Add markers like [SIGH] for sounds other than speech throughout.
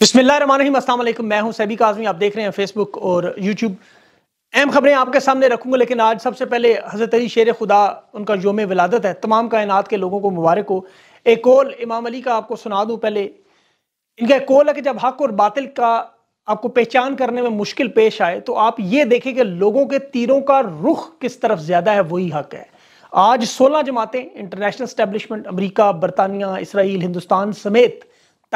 बिस्मिल्लाम मैं हूं सभी काजमी आप देख रहे हैं फेसबुक और यूट्यूब अहम खबरें आपके सामने रखूंगा लेकिन आज सबसे पहले हज़रत अली शेर खुदा उनका योम विलादत है तमाम कायनात के लोगों को मुबारक हो एक कौल इमाम अली का आपको सुना दूँ पहले इनका एक कौल है कि जब हक और बातिल का आपको पहचान करने में मुश्किल पेश आए तो आप ये देखें कि लोगों के तीरों का रुख किस तरफ ज़्यादा है वही हक है आज सोलह जमातें इंटरनेशनल स्टैब्लिशमेंट अमरीका बरतानिया इसराइल हिंदुस्तान समेत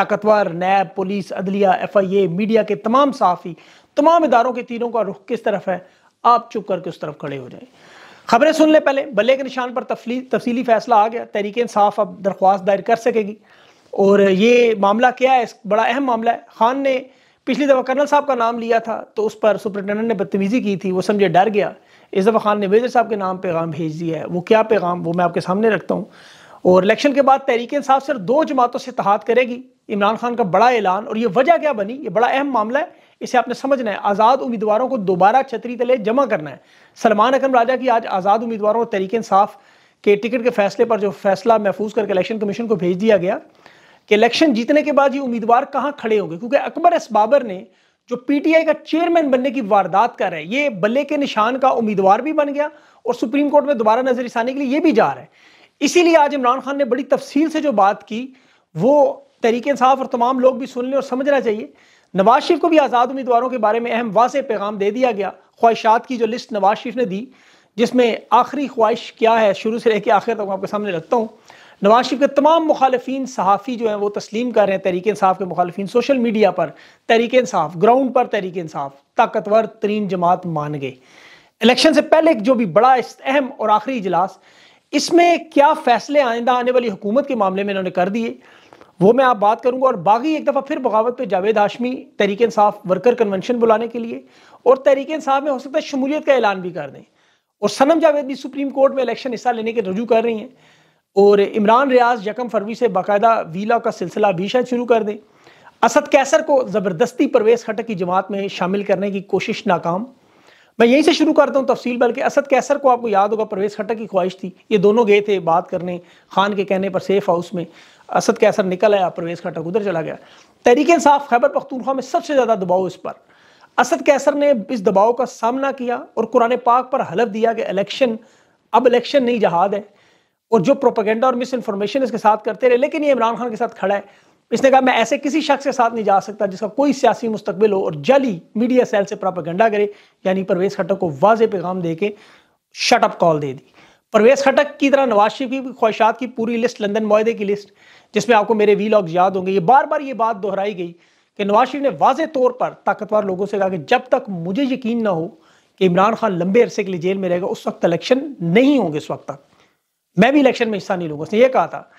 ताकतवर नैब पुलिस अदलिया एफ आई ए मीडिया के तमाम सहाफ़ी तमाम इदारों के तीरों का रुख किस तरफ है आप चुप करके उस तरफ खड़े हो जाए खबरें सुन लें पहले बल्ले के निशान पर तफसीली फैसला आ गया तहरीक इंसाफ अब दरख्वास्त दायर कर सकेगी और ये मामला क्या है बड़ा अहम मामला है खान ने पिछली दफ़ा कर्नल साहब का नाम लिया था तो उस पर सुप्रिटेंडेंट ने बदतमीज़ी की थी वो समझे डर गया इस दफ़ा खान ने मेजर साहब के नाम पैगाम भेज दिया है वो क्या पैगाम वो मैं आपके सामने रखता हूँ और इलेक्शन के बाद तहरीक इंसाफ सिर्फ दो जमातों से तहाद करेगी इमरान खान का बड़ा ऐलान और ये वजह क्या बनी ये बड़ा अहम मामला है इसे आपने समझना है आज़ाद उम्मीदवारों को दोबारा छतरी तले जमा करना है सलमान अकरम राजा की आज आज़ाद उम्मीदवारों और तहरीक इंसाफ के टिकट के फैसले पर जो फैसला महफूज करके इलेक्शन कमीशन को भेज दिया गया कि इलेक्शन जीतने के बाद ये उम्मीदवार कहाँ खड़े होंगे क्योंकि अकबर एस बाबर ने जो पीटीआई का चेयरमैन बनने की वारदात कर रहा है ये बल्ले के निशान का उम्मीदवार भी बन गया और सुप्रीम कोर्ट में दोबारा नजर इसाने के लिए ये भी जा रहा है इसीलिए आज इमरान खान ने बड़ी तफसील से जो बात की वो तरीके साफ और तमाम लोग भी सुन लें और समझना चाहिए नवाज शरीफ को भी आज़ाद उम्मीदवारों के बारे में अहम वाज पैगाम दे दिया गया ख्वाहिशात की जो लिस्ट नवाज शरीफ ने दी जिसमें आखिरी ख्वाहिश क्या है शुरू से रह के आखिर तक आपके सामने रखता हूँ नवाज शरीफ के तमाम मुखालफी सहाफ़ी जो हैं वो तस्लीम कर रहे हैं तहरीक इसाफ के मुखालफी सोशल मीडिया पर तहरीक इसाफ ग्राउंड पर तहरीक इसाफ ताकतवर तरीन जमात मान गए इलेक्शन से पहले जो भी बड़ा अहम और आखिरी इजलास इसमें क्या फैसले आइंदा आने वाली हुकूमत के मामले में इन्होंने कर दिए वो मैं आप बात करूंगा और बाकी एक दफ़ा फिर बगावत पे जावेद हाशमी तहरीक इंसाफ वर्कर कन्वेंशन बुलाने के लिए और तहरीक इंसाफ में हो सकता है शमूलियत का ऐलान भी कर दें और सनम जावेद भी सुप्रीम कोर्ट में इलेक्शन हिस्सा लेने के रजू कर रही हैं और इमरान रियाज यकम फरवरी से बाकायदा वीला का सिलसिला भी शायद शुरू कर दें असद कैसर को ज़बरदस्ती परवेज खटक की जमात में शामिल करने की कोशिश नाकाम मैं यहीं से शुरू करता हूँ तफसील बल्कि असद कैसर को आपको याद होगा परवेज़ खट्टा की ख्वाहिश थी ये दोनों गए थे बात करने खान के कहने पर सेफ हाउस में असद कैसर निकल आया परवेज़ खट्टा उधर चला गया तहरीक इंसाफ खैबर पख्तूनख्वा में सबसे ज़्यादा दबाव इस पर असद कैसर ने इस दबाव का सामना किया और कुरान पाक पर हलफ दिया कि इलेक्शन अब इलेक्शन नहीं जहाद है और जो प्रोपागेंडा और मिस इन्फॉर्मेशन इसके साथ करते रहे लेकिन ये इमरान खान के साथ खड़ा है इसने कहा मैं ऐसे किसी शख्स के साथ नहीं जा सकता जिसका कोई सियासी मुस्तबिल हो और जली मीडिया सेल से गंडा करे यानी परवेज खट्टक को वाज पैगाम दे के शटअप कॉल दे दी परवेज खटक की तरह नवाज शरीफ की ख्वाहिशात की पूरी लिस्ट लंदन माहे की लिस्ट जिसमें आपको मेरे वी लॉग याद होंगे ये बार बार ये बात दोहराई गई कि नवाज शरीफ ने वाज तौर पर ताकतवर लोगों से कहा कि जब तक मुझे यकीन ना हो कि इमरान खान लंबे अरसे के लिए जेल में रहेगा उस वक्त इलेक्शन नहीं होंगे उस वक्त तक मैं भी इलेक्शन में हिस्सा नहीं लूंगा उसने ये कहा था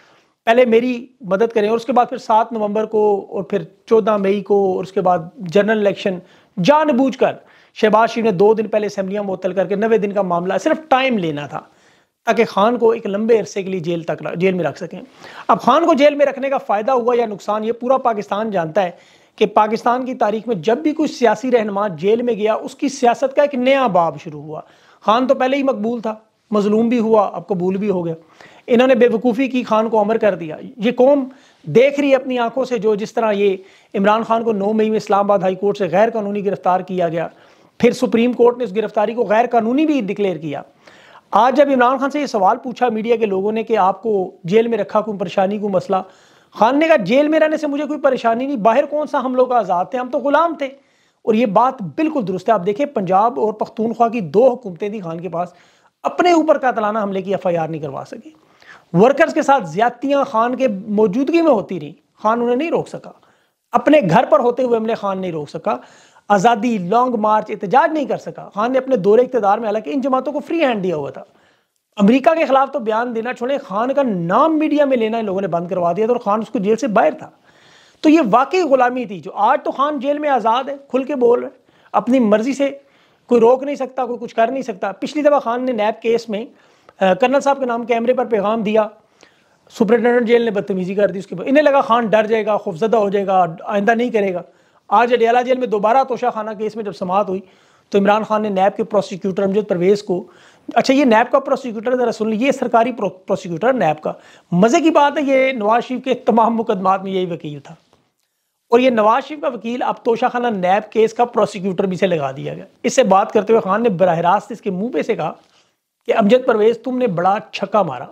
पहले मेरी मदद करें और उसके बाद फिर सात नवंबर को और फिर चौदह मई को और उसके बाद जनरल इलेक्शन जानबूझकर शहबाज शरीफ ने दो दिन पहले असम्बलियाँ मुतल करके नवे दिन का मामला सिर्फ टाइम लेना था ताकि खान को एक लंबे अरसे के लिए जेल तक जेल में रख सकें अब खान को जेल में रखने का फ़ायदा हुआ या नुकसान ये पूरा पाकिस्तान जानता है कि पाकिस्तान की तारीख में जब भी कोई सियासी रहनमा जेल में गया उसकी सियासत का एक नया बाब शुरू हुआ खान तो पहले ही मकबूल था मजलूम भी हुआ अब कबूल भी हो गया इन्होंने बेवकूफ़ी की खान को अमर कर दिया ये कौम देख रही है अपनी आंखों से जो जिस तरह ये इमरान खान को नौ मई में इस्लामाबाद हाई कोर्ट से गैर कानूनी गिरफ्तार किया गया फिर सुप्रीम कोर्ट ने उस गिरफ्तारी को गैर कानूनी भी डिक्लेयर किया आज जब इमरान खान से ये सवाल पूछा मीडिया के लोगों ने कि आपको जेल में रखा कोई परेशानी को मसला खान ने कहा जेल में रहने से मुझे कोई परेशानी नहीं बाहर कौन सा हम लोग आज़ाद थे हम तो गुलाम थे और ये बात बिल्कुल दुरुस्त है आप देखिए पंजाब और पख्तूनख्वा की दो हुकूमतें थी खान के पास अपने ऊपर कातलाना हमले की एफ आई आर नहीं करवा सकी वर्कर्स के साथ ज्यादतियाँ खान के मौजूदगी में होती रहीं खान उन्हें नहीं रोक सका अपने घर पर होते हुए हमने खान नहीं रोक सका आज़ादी लॉन्ग मार्च एहतजाज नहीं कर सका खान ने अपने दौरे इकतदार में हालांकि इन जमातों को फ्री हैंड दिया हुआ था अमरीका के खिलाफ तो बयान देना छोड़े खान का नाम मीडिया में लेना इन लोगों ने बंद करवा दिया था और खान उसको जेल से बाहर था तो ये वाकई गुलामी थी जो आज तो खान जेल में आज़ाद है खुल के बोल रहे अपनी मर्जी से कोई रोक नहीं सकता कोई कुछ कर नहीं सकता पिछली दफ़ा खान ने नैब केस में कर्नल साहब के नाम कैमरे पर पैगाम दिया सुपरिटेंडेंट जेल ने बदतमीजी कर दी उसके बाद इन्हें लगा खान डर जाएगा खुफजदा हो जाएगा आइंदा नहीं करेगा आज अडियाला जेल में दोबारा तोशा खाना केस में जब समात हुई तो इमरान खान ने नैब के प्रोसिक्यूटर अमजद परवेज़ को अच्छा ये नैब का प्रोसिक्यूटर ज़रा सुन ये सरकारी प्रोसिक्यूटर नैब का मज़े की बात है ये नवाज शरीफ के तमाम मुकदमात में यही वकील था और ये नवाज शरीफ का वकील अब तोशा खाना नैब केस का प्रोसिक्यूटर भी से लगा दिया गया इससे बात करते हुए खान ने बरह रास्त इसके मुंह पे से कहा कि अमजद परवेज तुमने बड़ा छक्का मारा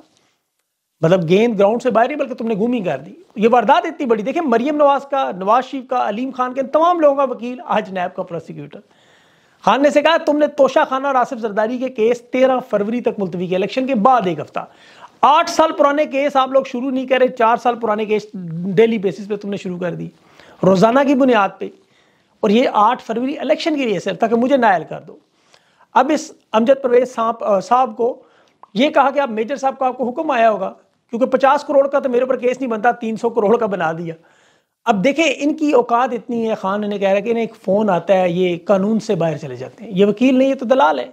मतलब गेंद ग्राउंड से बाहर ही बल्कि तुमने घूमी कर दी ये वारदात इतनी बड़ी देखिए मरीम नवाज का नवाज शरीफ का अलीम खान के तमाम लोगों का वकील आज नैब का प्रोसिक्यूटर खान ने से कहा तुमने तोशा खाना और आसिफ जरदारी के केस तेरह फरवरी तक मुलतवी किया इलेक्शन के बाद एक हफ्ता आठ साल पुराने केस आप लोग शुरू नहीं करे चार साल पुराने केस डेली बेसिस पे तुमने शुरू कर दी रोज़ाना की बुनियाद पे और ये आठ फरवरी इलेक्शन के लिए सर ताकि मुझे नायल कर दो अब इस अमजद परवेज साहब साहब को ये कहा कि आप मेजर साहब का आपको हुक्म आया होगा क्योंकि पचास करोड़ का तो मेरे ऊपर केस नहीं बनता तीन सौ करोड़ का बना दिया अब देखें इनकी औकात इतनी है खान ने कह रहा है कि एक फ़ोन आता है ये कानून से बाहर चले जाते हैं ये वकील नहीं है तो दलाल है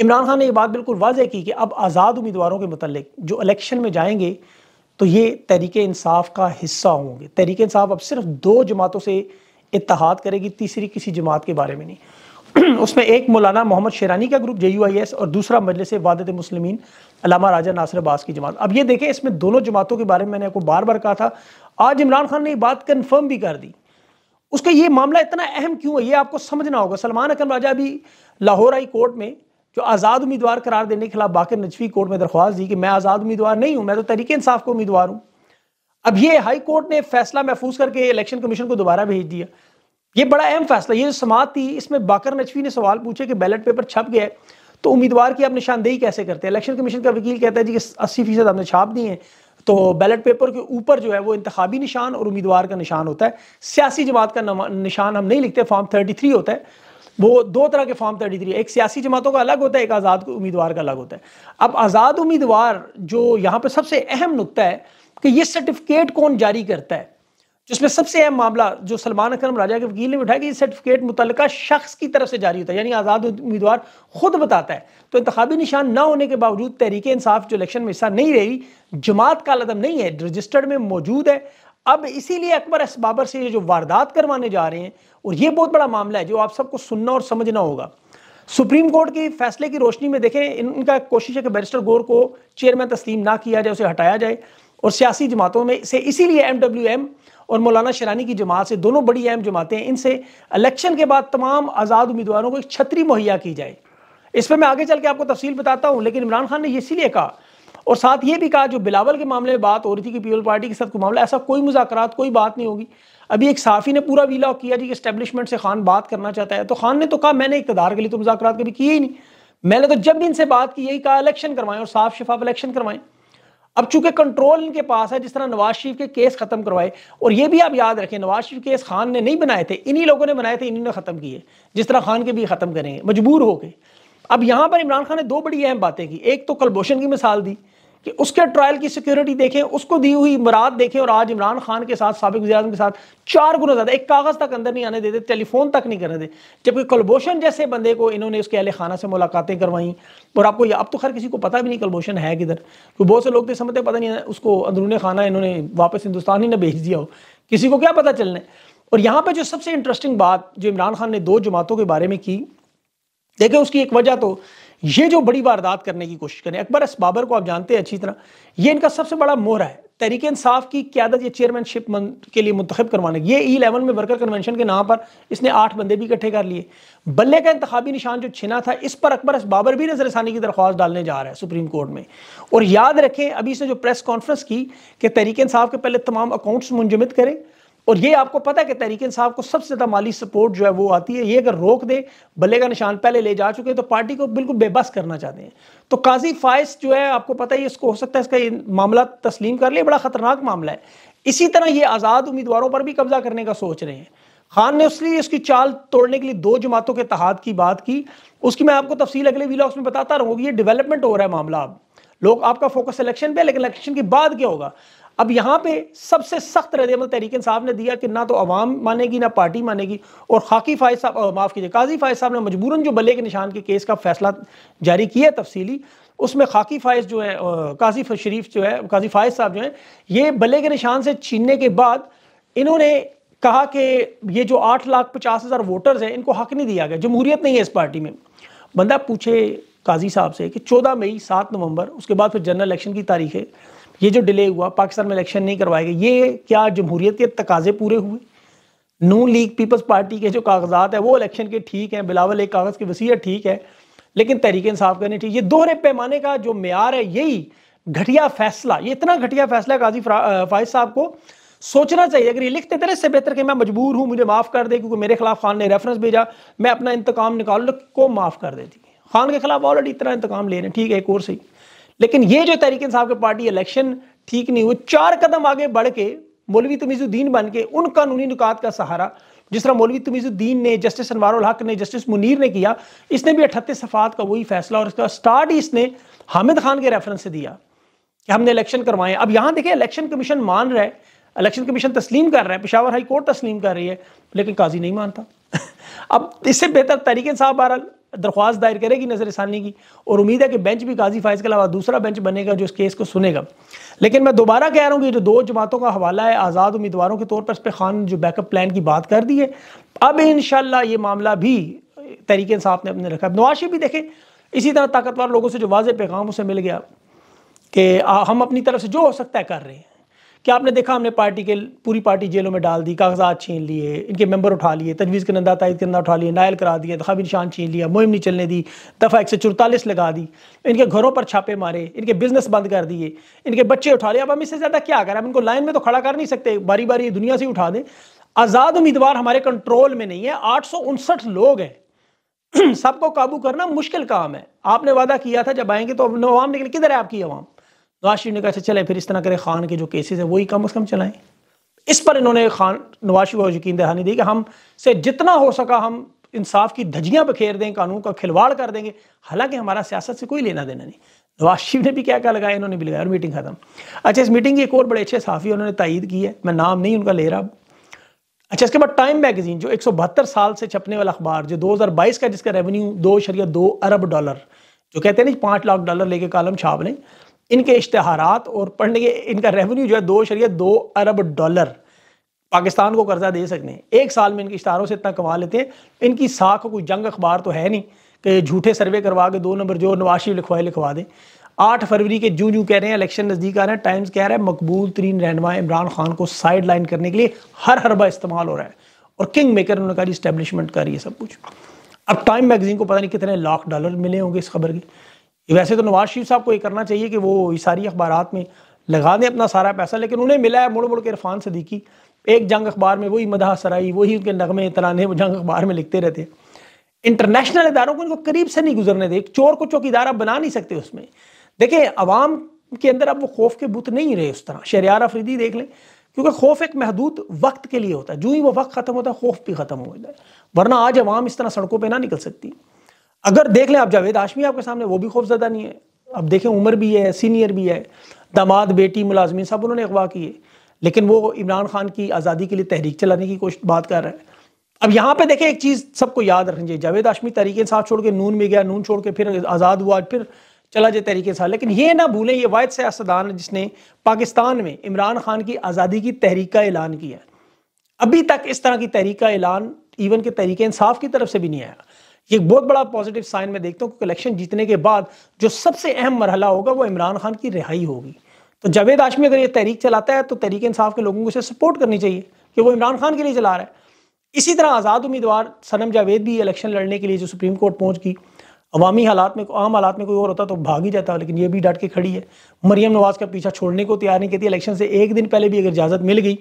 इमरान खान ने ये बात बिल्कुल वाजह की कि अब आज़ाद उम्मीदवारों के मतलब जो इलेक्शन में जाएंगे तो ये तहरीक इंसाफ का हिस्सा होंगे तहरीक इंसाफ अब सिर्फ दो जमातों से इतहाद करेगी तीसरी किसी जमात के बारे में नहीं [CLEARS THROAT] उसमें एक मौलाना मोहम्मद शेरानी का group J U I S और दूसरा मजलिस वादत मुसलमिन अलामा राजा नासिर अब्बास की जमात अब ये देखें इसमें दोनों जमातों के बारे में मैंने आपको बार बार कहा था आज इमरान खान ने ये बात कन्फर्म भी कर दी उसका ये मामला इतना अहम क्यों है ये आपको समझना होगा सलमान अकम राजा अभी लाहौर हाई कोर्ट में जो आज़ाद उम्मीदवार करार देने के खिलाफ बाकी नजवी कोर्ट में दरख्वास्त दी कि मैं आज़ाद उम्मीदवार नहीं हूँ मैं तो तरीके इंसाफ का उम्मीदवार हूँ अब ये हाई कोर्ट ने फैसला महफूज करके इलेक्शन कमीशन को दोबारा भेज दिया ये बड़ा अहम फैसला ये जो समात थी इसमें बाकर नचवी ने सवाल पूछे कि बैलेट पेपर छप गया है तो उम्मीदवार की आप निशानदेही कैसे करते हैं इलेक्शन कमीशन का वकील कहता है जी कि अस्सी फीसद हमने छाप दिए हैं तो बैलेट पेपर के ऊपर जो है वो इंतबी निशान और उम्मीदवार का निशान होता है सियासी जमात का निशान हम नहीं लिखते फॉर्म थर्टी थ्री होता है वो दो तरह के फॉर्म थर्टी थ्री एक सियासी जमातों का अलग होता है एक आज़ाद उम्मीदवार का अलग होता है अब आज़ाद उम्मीदवार जो यहाँ पर सबसे अहम नुकता है कि ये सर्टिफिकेट कौन जारी करता है जिसमें सबसे अहम मामला जो सलमान अकरम राजा के वकील ने उठाया कि सर्टिफिकेट मुतल शख्स की तरफ से जारी होता है यानी आज़ाद उम्मीदवार खुद बताता है तो इंतबी निशान न होने के बावजूद तहरीक इंसाफ जो इलेक्शन में हिस्सा नहीं रही जमात का लदम नहीं है रजिस्टर्ड में मौजूद है अब इसीलिए अकबर एस बाबर से ये जो वारदात करवाने जा रहे हैं और ये बहुत बड़ा मामला है जो आप सबको सुनना और समझना होगा सुप्रीम कोर्ट के फैसले की रोशनी में देखें इनका कोशिश है कि बैरिस्टर गौर को चेयरमैन तस्लीम ना किया जाए उसे हटाया जाए और सियासी जमातों में से इसीलिए एम डब्ल्यू एम और मौलाना शरानी की जमात से दोनों बड़ी अहम जमातें हैं इनसे इलेक्शन के बाद तमाम आज़ाद उम्मीदवारों को एक छतरी मुहैया की जाए इस पर मैं आगे चल के आपको तफसील बताता हूँ लेकिन इमरान खान ने इसीलिए कहा और साथ ये भी कहा जो बिलावल के मामले में बात हो रही थी कि पीपल पार्टी के साथ कोई मामला ऐसा कोई मुजाकर कोई बात नहीं होगी अभी एक साफ़ी ने पूरा वीला किया जी कि इस्टेबलिशमेंट से खान बात करना चाहता है तो खान ने तो कहा मैंने इकतदार के लिए तो मुजाकर कभी किए ही नहीं मैंने तो जब भी इनसे बात की यही कहा इलेक्शन करवाएं और साफ शफाफ इलेक्शन करवाएं अब चूंकि कंट्रोल इनके पास है जिस तरह नवाज शरीफ के केस खत्म करवाए और ये भी आप याद रखें नवाज शरीफ केस खान ने नहीं बनाए थे इन्हीं लोगों ने बनाए थे इन्हीं ने ख़त्म किए जिस तरह खान के भी ख़त्म करेंगे मजबूर हो गए अब यहाँ पर इमरान खान ने दो बड़ी अहम बातें की एक तो कलभूषण की मिसाल दी कि उसके ट्रायल की सिक्योरिटी देखें उसको दी हुई इमरात देखें और आज इमरान खान के साथ सबक वजी के साथ चार गुना ज़्यादा एक कागज़ तक अंदर नहीं आने देते टेलीफोन तक नहीं करने देते जबकि कुलभूषण जैसे बंदे को इन्होंने उसके अहल खाना से मुलाकातें करवाईं और आपको अब तो खैर किसी को पता भी नहीं कुलभूषण है किधर तो बहुत से लोग तो समझते पता नहीं उसको अंदरून खाना इन्होंने वापस हिंदुस्तान ही ना भेज दिया हो किसी को क्या पता चलना है और यहाँ पर जो सबसे इंटरेस्टिंग बात जो इमरान खान ने दो जमातों के बारे में की देखें उसकी एक वजह तो ये जो बड़ी वारदात करने की कोशिश करें अकबर एस बाबर को आप जानते हैं अच्छी तरह ये इनका सबसे बड़ा मोहरा है तहरीक इंसाफ की क्यादत या चेयरमैनशिप के लिए मुंतब करवाने ये ई e लेवन में वर्कर कन्वेंशन के नाम पर इसने आठ बंदे भी इकट्ठे कर लिए बल्ले का इंतबी निशान जो छिना था इस पर अकबर एस बाबर भी नजरसानी की दरख्वास्त डालने जा रहा है सुप्रीम कोर्ट में और याद रखें अभी इसने जो प्रेस कॉन्फ्रेंस की कि तहरीक इंसाफ के पहले तमाम अकाउंट्स मुंजमद करें और ये आपको पता है कि तहरीक इंसाफ को सबसे ज़्यादा माली सपोर्ट जो है वो आती है ये अगर रोक दे बल्ले का निशान पहले ले जा चुके हैं तो पार्टी को बिल्कुल बेबस करना चाहते हैं तो काजी फायस जो है आपको पता है इसको हो सकता है इसका मामला तस्लीम कर लिया बड़ा ख़तरनाक मामला है इसी तरह ये आज़ाद उम्मीदवारों पर भी कब्जा करने का सोच रहे हैं खान ने उसकी चाल तोड़ने के लिए दो जमातों के तहाद की बात की उसकी मैं आपको तफसील अगले वीलॉग्स में बताता रहूँगी ये डेवलपमेंट हो रहा है मामला अब लोग आपका फोकस इलेक्शन पे लेकिन इलेक्शन के बाद क्या होगा अब यहाँ पे सबसे सख्त रदल तहरीकन साहब ने दिया कि ना तो अवाम मानेगी ना पार्टी मानेगी और खाकी फायद साहब माफ़ कीजिए काजी फायद साहब ने मजबूरन जो बले के निशान के केस का फैसला जारी किया तफसीली उसमें खाकी फायज जो है काजी शरीफ जो है काजी फायज साहब जो हैं ये बल्ले के निशान से छीनने के बाद इन्होंने कहा कि ये जो आठ लाख पचास हज़ार वोटर्स हैं इनको हक नहीं दिया गया जमहूरियत नहीं है इस पार्टी में बंदा पूछे काजी साहब से कि चौदह मई सात नवंबर उसके बाद फिर जनरल इलेक्शन की तारीख है ये जो डिले हुआ पाकिस्तान में इलेक्शन नहीं करवाएगा ये क्या जमहूरियत के तकाजे पूरे हुए नू लीग पीपल्स पार्टी के जो कागजात हैं वो इलेक्शन के ठीक हैं बिलावल एक कागज़ की वसीयत ठीक है लेकिन तहरीक इंसाफ करने ठीक ये दोहरे पैमाने का जो मैार है यही घटिया फैसला ये इतना घटिया फैसला काजी फायद साहब को सोचना चाहिए अगर ये लिखते थे इससे बेहतर कि मैं मजबूर हूँ मुझे माफ़ कर दे क्योंकि मेरे खिलाफ खान ने रेफरेंस भेजा मैं अपना इंतकाम निकाल को माफ़ कर देती खान के खिलाफ ऑलरेडी इतना इंतकाम ले रहे हैं ठीक है एक और सही लेकिन ये जो तरीके साहब की पार्टी इलेक्शन ठीक नहीं हुई चार कदम आगे बढ़ के मौलवी तमीजुद्दीन बन के उन कानूनी नुकात का सहारा जिस तरह मौलवी तमीजुद्दीन ने जस्टिस अनवार हक ने जस्टिस मुनीर ने किया इसने भी अठत्तीस सफात का वही फैसला और उसका स्टार्ट ही इसने हामिद खान के रेफरेंस से दिया कि हमने इलेक्शन करवाए अब यहाँ देखिए इलेक्शन कमीशन मान रहा है इलेक्शन कमीशन तस्लीम कर रहा है पिशावर हाई कोर्ट तस्लीम कर रही है लेकिन काजी नहीं मानता अब इससे बेहतर तरीके साहब बहरहाल दरख्वास्त दायर करेगी नजर की और उम्मीद है कि बेंच भी काजी फाइज के अलावा दूसरा बेंच बनेगा जो इस केस को सुनेगा लेकिन मैं दोबारा कह रहा हूँ कि जो दो जमातों का हवाला है आज़ाद उम्मीदवारों के तौर पर इस पर खान जो बैकअप प्लान की बात कर दी है अब इन ये मामला भी तरीके साहब ने अपने रखा नवाशे भी देखें इसी तरह ताकतवर लोगों से जो वाज पैगाम उसे मिल गया कि हम अपनी तरफ से जो हो सकता है कर रहे हैं कि आपने देखा हमने पार्टी के पूरी पार्टी जेलों में डाल दी कागजात छीन लिए इनके मेंबर उठा लिए तजवीज़ के नंदा ताइद के नंदा उठा लिए नायल करा दिए दफा निशान छीन लिया मुहिम नहीं चलने दी दफ़ा एक सौ लगा दी इनके घरों पर छापे मारे इनके बिजनेस बंद कर दिए इनके बच्चे उठा लिए अब हम इससे ज़्यादा क्या करें हम इनको लाइन में तो खड़ा कर नहीं सकते बारी बारी दुनिया से उठा दें आज़ाद उम्मीदवार हमारे कंट्रोल में नहीं है आठ लोग हैं [CLEARS THROAT] सबको काबू करना मुश्किल काम है आपने वादा किया था जब आएंगे तो नवाम निकले किधर है आपकी आवाम नवाज शरीफ ने कहा अच्छा चले फिर इस तरह करें खान के जो केसेस हैं वही कम अज़ कम चलाएँ इस पर इन्होंने खान नवाज शरीफ को यकीन दहानी दी कि हम से जितना हो सका हम इंसाफ की धजियाँ बखेर दें कानून का खिलवाड़ कर देंगे हालांकि हमारा सियासत से कोई लेना देना नहीं नवाज शरीफ ने भी क्या क्या लगाया इन्होंने भी लगाया और मीटिंग ख़त्म अच्छा इस मीटिंग की एक और बड़े अच्छे साफी उन्होंने तायद की है मैं नाम नहीं उनका ले रहा अच्छा इसके बाद टाइम मैगज़ीन जो एक साल से छपने वाला अखबार जो बाईस का जिसका रेवेन्यू दो शरिया दो अरब डॉलर जो कहते हैं ना पाँच लाख डॉलर लेके कालम छाप लें इनके इश्तहारात और पढ़ने के इनका रेवेन्यू जो है दो शरीय दो अरब डॉलर पाकिस्तान को कर्जा दे सकते हैं एक साल में इनके इश्तारों से इतना कमा लेते हैं इनकी साख कोई जंग अखबार तो है नहीं कि झूठे सर्वे करवा के दो नंबर जो नवाशी लिखवाए लिखवा दें आठ फरवरी के जू जू कह रहे हैं इलेक्शन नज़दीक आ रहे हैं टाइम्स कह रहा है मकबूल तरीन रहनमा इमरान खान को साइड लाइन करने के लिए हर हरबा इस्तेमाल हो रहा है और किंग मेकर उन्होंने कहा इस्टेब्लिशमेंट कर रही है सब कुछ अब टाइम मैगजीन को पता नहीं कितने लाख डॉलर मिले होंगे इस खबर के वैसे तो नवाज शरीफ साहब को ये करना चाहिए कि वो इस सारी अखबार में लगा दें अपना सारा पैसा लेकिन उन्हें मिला है मुड़ मुड़ के इरफान सदीकी एक जंग अखबार में वही मदह सराई वही उनके नगमे तराने वो जंग अखबार में लिखते रहते हैं इंटरनेशनल इदारों को इनको करीब से नहीं गुजरने दे चोर को चौकी इदारा बना नहीं सकते उसमें देखें अवाम के अंदर अब वो खौफ के बुत नहीं रहे उस तरह शरियार अफरीदी देख लें क्योंकि खौफ एक महदूद वक्त के लिए होता है जो ही वो वक्त ख़त्म होता है खौफ भी ख़त्म हो जाता है वरना आज अवाम इस तरह सड़कों पर ना निकल सकती अगर देख लें आप जावेद आशमी आपके सामने वो भी खौफजदा नहीं है अब देखें उम्र भी है सीनियर भी है दामाद बेटी मुलाजमी सब उन्होंने अगवा किए लेकिन वो इमरान खान की आज़ादी के लिए तहरीक चलाने की कोशिश बात कर रहा है अब यहाँ पे देखें एक चीज़ सबको याद रखनी चाहिए जावेद आशमी तरीके साथ छोड़ के नून में गया नून छोड़ के फिर आज़ाद हुआ फिर चला जाए तहरीक साथ लेकिन ये ना भूलें ये वायद सियासदान जिसने पाकिस्तान में इमरान खान की आज़ादी की तहरीक का ऐलान किया अभी तक इस तरह की तहरीक का ऐलान इवन के तरीके इंसाफ की तरफ से भी नहीं आया ये बहुत बड़ा पॉजिटिव साइन मैं देखता हूँ क्योंकि इलेक्शन जीतने के बाद जो सबसे अहम मरहला होगा वो इमरान खान की रिहाई होगी तो जावेद आशमी अगर ये तहरीक चलाता है तो तहरीक इंसाफ के लोगों को इसे सपोर्ट करनी चाहिए कि वो इमरान खान के लिए चला रहा है इसी तरह आज़ाद उम्मीदवार सनम जावेद भी इलेक्शन लड़ने के लिए जो सुप्रीम कोर्ट पहुँच गई अवामी हालात में आम हालात में कोई और होता तो भाग ही जाता लेकिन ये भी डट के खड़ी है मरीम नवाज़ का पीछा छोड़ने को तैयार नहीं कहती इलेक्शन से एक दिन पहले भी अगर इजाज़त मिल गई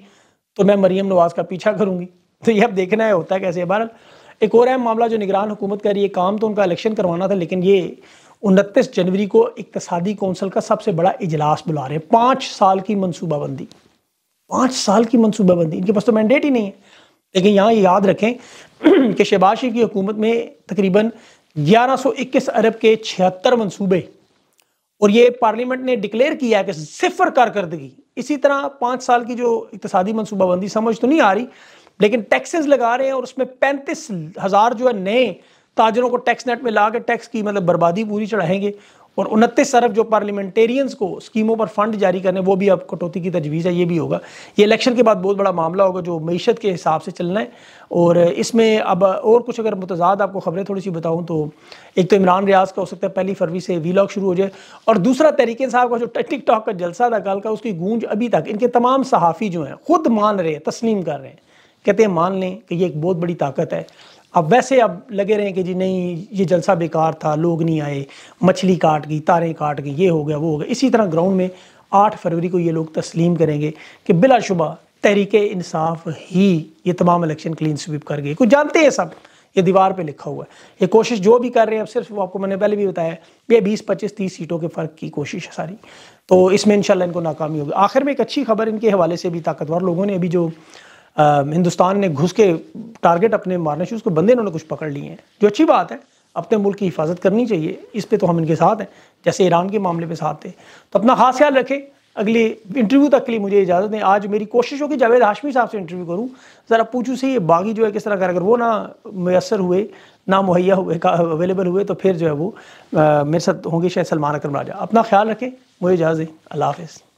तो मैं मरीम नवाज़ का पीछा करूँगी तो ये अब देखना है होता है कैसे बहरहाल एक और अहम मामला जो निगरान हुकूमत रही है काम तो उनका इलेक्शन करवाना था लेकिन ये उनतीस जनवरी को इकतसादी कौंसिल का सबसे बड़ा इजलास बुला रहे हैं पाँच साल की मनसूबाबंदी पाँच साल की मनसूबाबंदी इनके पास तो मैंडेट ही नहीं है लेकिन यहाँ ये याद रखें [CLEARS THROAT] कि शहबाज शरीफ की हुकूमत में तकरीबन 1121 अरब के छिहत्तर मनसूबे और ये पार्लियामेंट ने डिक्लेयर किया है कि सिफर कारकर्दगी इसी तरह पाँच साल की जो इकतसादी मनसूबाबंदी समझ तो नहीं आ रही लेकिन टैक्सेस लगा रहे हैं और उसमें पैंतीस हज़ार जो है नए ताजरों को टैक्स नेट में ला के टैक्स की मतलब बर्बादी पूरी चढ़ाएंगे और उनतीस अरब जो पार्लियामेंटेरियंस को स्कीमों पर फंड जारी करने वो भी अब कटौती की तजवीज़ है ये भी होगा ये इलेक्शन के बाद बहुत बड़ा मामला होगा जो मीशत के हिसाब से चलना है और इसमें अब और कुछ अगर मुतजाद आपको खबरें थोड़ी सी बताऊँ तो एक तो इमरान रियाज का हो सकता है पहली फरवरी से वीलॉग शुरू हो जाए और दूसरा तरीके साहब का जो टिक टॉक का जलसा था कल का उसकी गूंज अभी तक इनके तमाम सहाफ़ी जो हैं खुद मान रहे हैं तस्लीम कर रहे हैं कहते हैं मान लें कि ये एक बहुत बड़ी ताकत है अब वैसे अब लगे रहें कि जी नहीं ये जलसा बेकार था लोग नहीं आए मछली काट गई तारें काट गई ये हो गया वो हो गया इसी तरह ग्राउंड में आठ फरवरी को ये लोग तस्लीम करेंगे कि बिलाशुबा तहरीक इंसाफ ही ये तमाम इलेक्शन क्लीन स्वीप कर गए कुछ जानते हैं सब ये दीवार पे लिखा हुआ है ये कोशिश जो भी कर रहे हैं अब सिर्फ वो आपको मैंने पहले भी बताया ये बीस पच्चीस तीस सीटों के फ़र्क की कोशिश है सारी तो इसमें इंशाल्लाह इनको नाकामी होगी आखिर में एक अच्छी खबर इनके हवाले से भी ताकतवर लोगों ने अभी जो हिंदुस्तान ने घुस के टारगेट अपने मारने शुरू उसको बंदे इन्होंने कुछ पकड़ लिए हैं जो अच्छी बात है अपने मुल्क की हिफाजत करनी चाहिए इस पर तो हम इनके साथ हैं जैसे ईरान के मामले पर साथ थे तो अपना खास ख्याल रखें अगले इंटरव्यू तक के लिए मुझे इजाज़त दें आज मेरी कोशिश होगी जावेद हाशमी साहब से इंटरव्यू करूँ ज़रा पूछूँ से ये बागी जो है किस तरह का अगर वो ना मैसर हुए ना मुहैया हुए अवेलेबल हुए तो फिर जो है वो आ, मेरे साथ होंगे शायद सलमान अकरम राजा अपना ख्याल रखें मुझे इजाज़त दें अल्लाह हाफ़